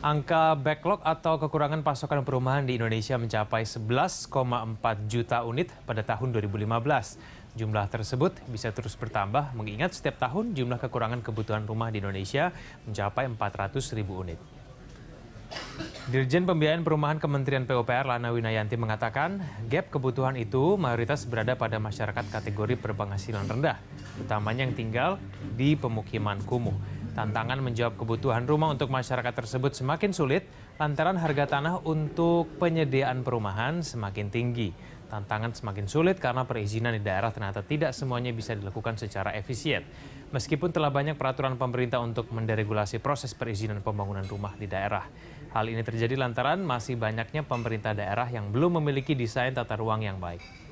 Angka backlog atau kekurangan pasokan perumahan di Indonesia mencapai 11,4 juta unit pada tahun 2015. Jumlah tersebut bisa terus bertambah mengingat setiap tahun jumlah kekurangan kebutuhan rumah di Indonesia mencapai 400 ribu unit. Dirjen Pembiayaan Perumahan Kementerian PUPR Lana Winayanti mengatakan, gap kebutuhan itu mayoritas berada pada masyarakat kategori berpenghasilan rendah, utamanya yang tinggal di pemukiman kumuh. Tantangan menjawab kebutuhan rumah untuk masyarakat tersebut semakin sulit lantaran harga tanah untuk penyediaan perumahan semakin tinggi. Tantangan semakin sulit karena perizinan di daerah ternyata tidak semuanya bisa dilakukan secara efisien. Meskipun telah banyak peraturan pemerintah untuk menderegulasi proses perizinan pembangunan rumah di daerah. Hal ini terjadi lantaran masih banyaknya pemerintah daerah yang belum memiliki desain tata ruang yang baik.